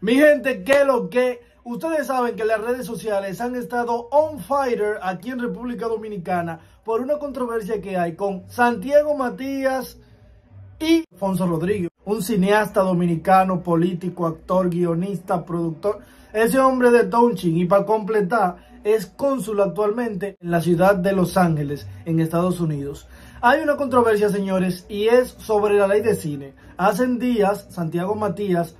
Mi gente, qué lo que... Ustedes saben que las redes sociales han estado on fire aquí en República Dominicana por una controversia que hay con Santiago Matías y Alfonso Rodríguez, un cineasta dominicano, político, actor, guionista, productor. Ese hombre de Tonchin y para completar es cónsul actualmente en la ciudad de Los Ángeles, en Estados Unidos. Hay una controversia, señores, y es sobre la ley de cine. Hace días, Santiago Matías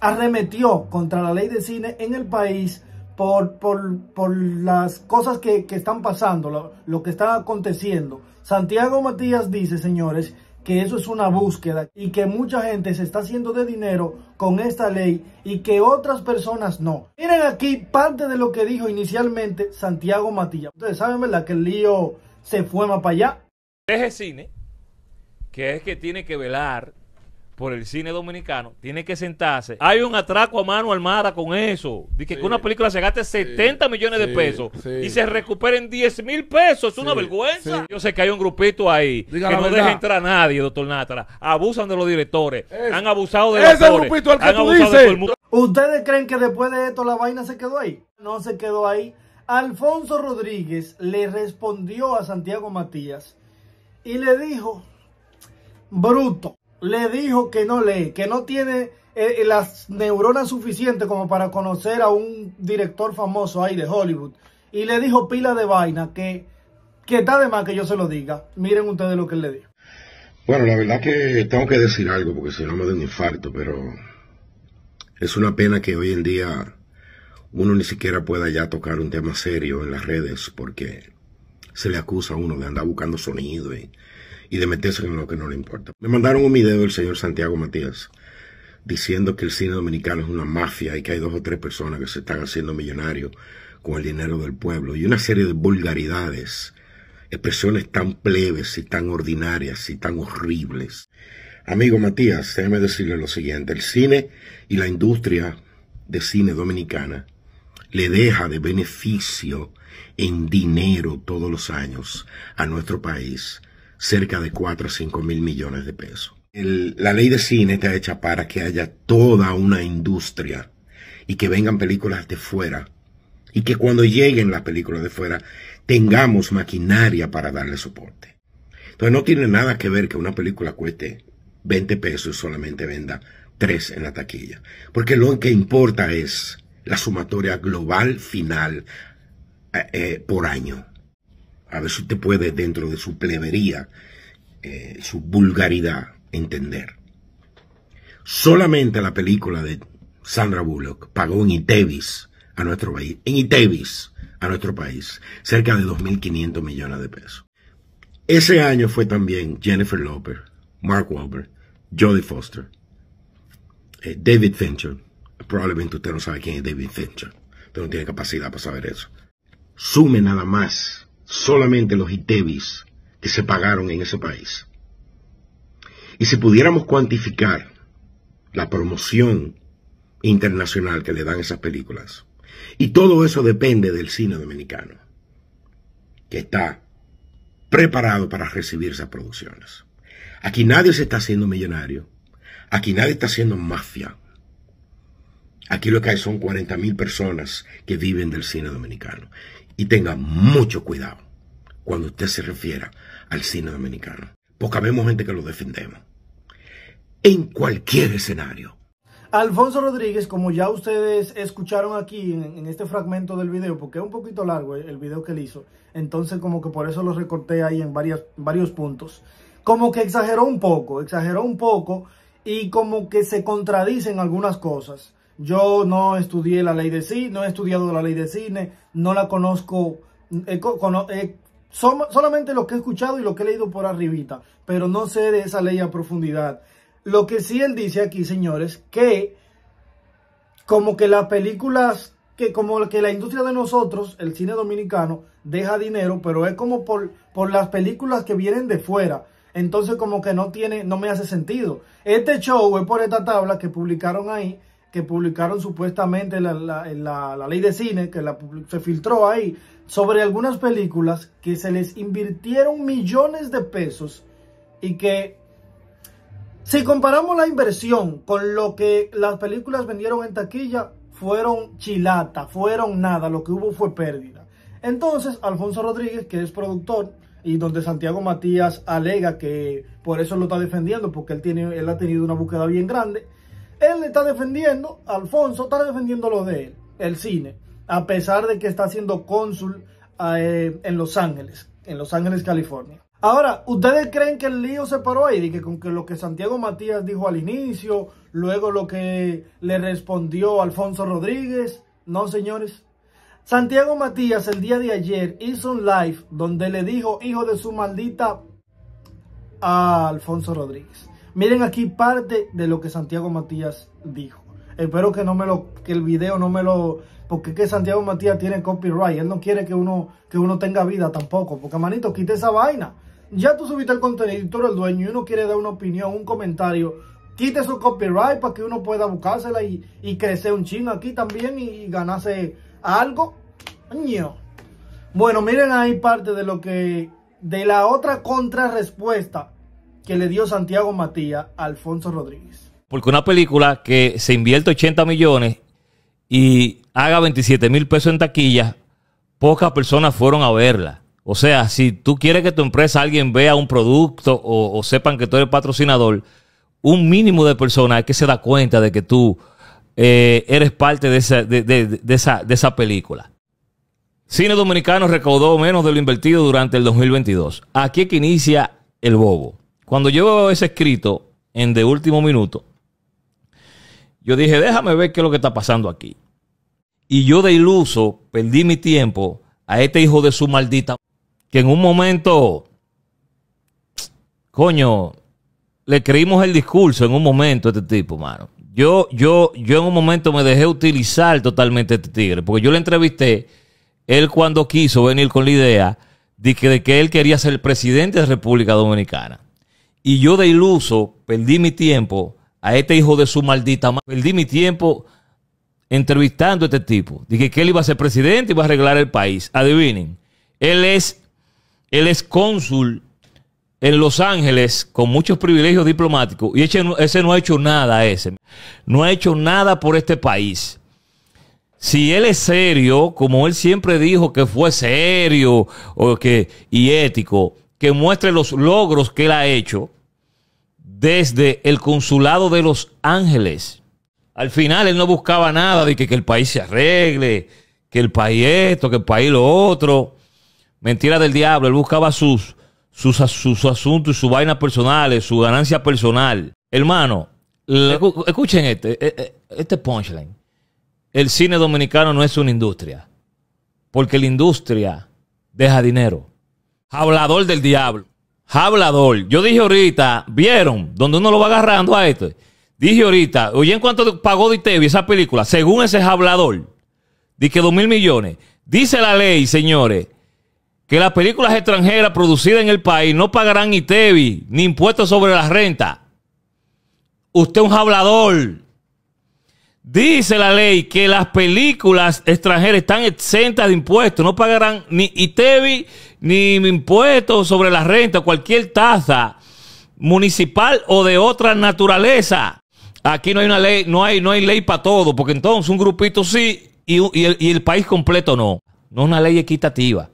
arremetió contra la ley de cine en el país por, las cosas que, están pasando, lo, que está aconteciendo. Santiago Matías dice, señores, que eso es una búsqueda y que mucha gente se está haciendo de dinero con esta ley y que otras personas no. Miren aquí parte de lo que dijo inicialmente Santiago Matías. Ustedes saben, ¿verdad? Que el lío se fue más para allá. Deje cine, que es que tiene que velar por el cine dominicano, tiene que sentarse. Hay un atraco a mano armada con eso. Dice que que una película se gaste 70 millones de pesos y se recuperen 10 mil pesos. Es una vergüenza. Yo sé que hay un grupito ahí que no deja entrar a nadie, doctor Nátara. Abusan de los directores. han abusado de ese grupito al que tú dices. ¿Ustedes creen que después de esto la vaina se quedó ahí? No se quedó ahí. Alfonso Rodríguez le respondió a Santiago Matías y le dijo, bruto le dijo que no lee, que no tiene eh, eh, las neuronas suficientes como para conocer a un director famoso ahí de Hollywood. Y le dijo pila de vaina, que, que está de más que yo se lo diga. Miren ustedes lo que él le dijo. Bueno, la verdad que tengo que decir algo, porque si no me da un infarto, pero es una pena que hoy en día uno ni siquiera pueda ya tocar un tema serio en las redes, porque se le acusa a uno de andar buscando sonido y y de meterse en lo que no le importa. Me mandaron un video del señor Santiago Matías diciendo que el cine dominicano es una mafia y que hay dos o tres personas que se están haciendo millonarios con el dinero del pueblo y una serie de vulgaridades, expresiones tan plebes y tan ordinarias y tan horribles. Amigo Matías, déjeme decirle lo siguiente, el cine y la industria de cine dominicana le deja de beneficio en dinero todos los años a nuestro país cerca de 4 o 5 mil millones de pesos. la ley de cine está hecha para que haya toda una industria y que vengan películas de fuera y que cuando lleguen las películas de fuera tengamos maquinaria para darle soporte. Entonces no tiene nada que ver que una película cueste 20 pesos y solamente venda 3 en la taquilla, porque lo que importa es la sumatoria global final eh, eh, por año a ver si usted puede, dentro de su plebería, eh, su vulgaridad, entender. Solamente la película de Sandra Bullock pagó en Itevis a nuestro país, en a nuestro país, cerca de 2.500 millones de pesos. Ese año fue también Jennifer Lopez, Mark Wahlberg, Jodie Foster, eh, David Fincher. Probablemente usted no sabe quién es David Fincher. Usted no tiene capacidad para saber eso. Sume nada más solamente los ITEBIS... que se pagaron en ese país. Y si pudiéramos cuantificar la promoción internacional que le dan esas películas, y todo eso depende del cine dominicano, que está preparado para recibir esas producciones. Aquí nadie se está haciendo millonario, aquí nadie está haciendo mafia. Aquí lo que hay son 40.000 mil personas que viven del cine dominicano. Y tenga mucho cuidado cuando usted se refiera al cine dominicano, porque vemos gente que lo defendemos. En cualquier escenario. Alfonso Rodríguez, como ya ustedes escucharon aquí en, este fragmento del video, porque es un poquito largo el, video que él hizo, entonces como que por eso lo recorté ahí en varios puntos, como que exageró un poco, exageró un poco y como que se contradicen algunas cosas. Yo no estudié la ley de cine, no he estudiado la ley de cine, no la conozco, mm, eh, eh, solamente lo que he escuchado y lo que he leído por arribita, pero no sé de esa ley a profundidad. Lo que sí él dice aquí, señores, que como que las películas, que como que la industria de nosotros, el cine dominicano, deja dinero, pero es como por, por las películas que vienen de fuera. Entonces como que no tiene, no me hace sentido. Este show es por esta tabla que publicaron ahí, que publicaron supuestamente la, la, ley de cine, que se filtró ahí, sobre algunas películas que se les invirtieron millones de pesos y que si comparamos la inversión con lo que las películas vendieron en taquilla, fueron chilata, fueron nada, lo que hubo fue pérdida. Entonces, Alfonso Rodríguez, que es productor, y donde Santiago Matías alega que por eso lo está defendiendo, porque él, tiene, él ha tenido una búsqueda bien grande, él está defendiendo, Alfonso está defendiendo lo de él, el cine, a pesar de que está siendo cónsul ah, eh, en Los Ángeles, en Los Ángeles, California. Ahora, ¿ustedes creen que el lío se paró ahí? De que con que lo que Santiago Matías dijo al inicio, luego lo que le respondió Alfonso Rodríguez. No, señores. Santiago Matías el día de ayer hizo un live donde le dijo hijo de su maldita a Alfonso Rodríguez. Miren aquí parte de lo que Santiago Matías dijo. Espero que no me lo, que el video no me lo, porque es que Santiago Matías tiene copyright. Él no quiere que uno, que uno tenga vida tampoco. Porque manito, quite esa vaina. Ya tú subiste el contenido y tú eres el dueño y uno quiere dar una opinión, un comentario. Quite su copyright para que uno pueda buscársela y, crecer un chino aquí también y, y ganarse algo. Bueno, miren ahí parte de lo que, de la otra contrarrespuesta que le dio Santiago Matías a Alfonso Rodríguez. Porque una película que se invierte 80 millones y haga 27 mil pesos en taquilla, pocas personas fueron a verla. O sea, si tú quieres que tu empresa alguien vea un producto o, sepan que tú eres patrocinador, un mínimo de personas que se da cuenta de que tú eh, eres parte de esa, de, esa, de esa película. Cine Dominicano recaudó menos de lo invertido durante el 2022. Aquí es que inicia el bobo. Cuando yo veo ese escrito en de último minuto, yo dije, déjame ver qué es lo que está pasando aquí. Y yo de iluso perdí mi tiempo a este hijo de su maldita, que en un momento, coño, le creímos el discurso en un momento a este tipo, mano. Yo, yo, yo en un momento me dejé utilizar totalmente este tigre, porque yo le entrevisté, él cuando quiso venir con la idea de que, de que él quería ser presidente de República Dominicana. Y yo de iluso perdí mi tiempo a este hijo de su maldita madre. Perdí mi tiempo entrevistando a este tipo. Dije que él iba a ser presidente y va a arreglar el país. Adivinen, él es, él es cónsul en Los Ángeles con muchos privilegios diplomáticos y ese, no ha hecho nada, ese. No ha hecho nada por este país. Si él es serio, como él siempre dijo que fue serio o que, y ético, que muestre los logros que él ha hecho desde el consulado de Los Ángeles. Al final él no buscaba nada de que, que el país se arregle, que el país esto, que el país lo otro. Mentira del diablo, él buscaba sus, sus, sus asuntos y sus vainas personales, su ganancia personal. Hermano, escuchen este, e, e, este punchline. El cine dominicano no es una industria, porque la industria deja dinero. Hablador del diablo hablador. Yo dije ahorita, ¿vieron? Donde uno lo va agarrando a esto. Dije ahorita, oye, ¿en cuánto pagó Itevi esa película? Según ese hablador, dije dos mil millones. Dice la ley, señores, que las películas extranjeras producidas en el país no pagarán ITEVI ni impuestos sobre la renta. Usted es un hablador. Dice la ley que las películas extranjeras están exentas de impuestos, no pagarán ni ITEVI ni impuesto sobre la renta, cualquier tasa municipal o de otra naturaleza. Aquí no hay una ley, no hay, no hay ley para todo, porque entonces un grupito sí y, el, y el país completo no. No es una ley equitativa.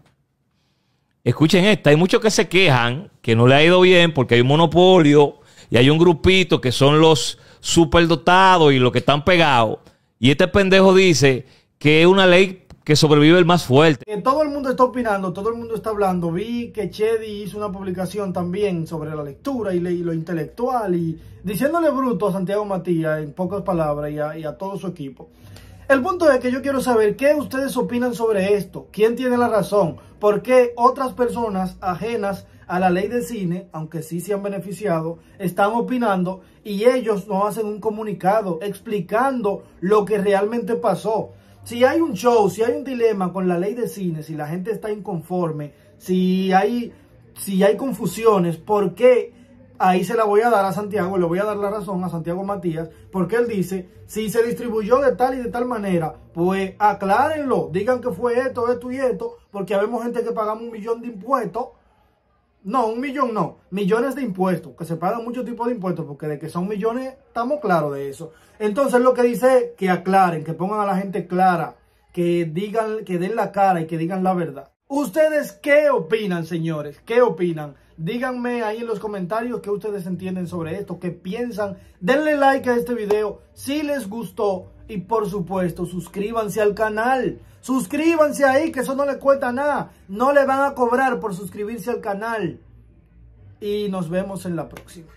Escuchen esta, hay muchos que se quejan que no le ha ido bien porque hay un monopolio y hay un grupito que son los superdotados y los que están pegados. Y este pendejo dice que es una ley que sobrevive el más fuerte. Todo el mundo está opinando, todo el mundo está hablando. Vi que Chedi hizo una publicación también sobre la lectura y, lo intelectual y diciéndole bruto a Santiago Matías en pocas palabras y a, y a todo su equipo. El punto es que yo quiero saber qué ustedes opinan sobre esto, quién tiene la razón, por qué otras personas ajenas a la ley del cine, aunque sí se han beneficiado, están opinando y ellos no hacen un comunicado explicando lo que realmente pasó si hay un show, si hay un dilema con la ley de cine, si la gente está inconforme, si hay, si hay confusiones, ¿por qué? Ahí se la voy a dar a Santiago, le voy a dar la razón a Santiago Matías, porque él dice, si se distribuyó de tal y de tal manera, pues aclárenlo, digan que fue esto, esto y esto, porque habemos gente que pagamos un millón de impuestos no, un millón no. Millones de impuestos, que se pagan muchos tipos de impuestos, porque de que son millones estamos claros de eso. Entonces lo que dice que aclaren, que pongan a la gente clara, que digan, que den la cara y que digan la verdad. ¿Ustedes qué opinan, señores? ¿Qué opinan? Díganme ahí en los comentarios qué ustedes entienden sobre esto, qué piensan. Denle like a este video si les gustó. Y por supuesto, suscríbanse al canal. Suscríbanse ahí, que eso no le cuesta nada. No le van a cobrar por suscribirse al canal. Y nos vemos en la próxima.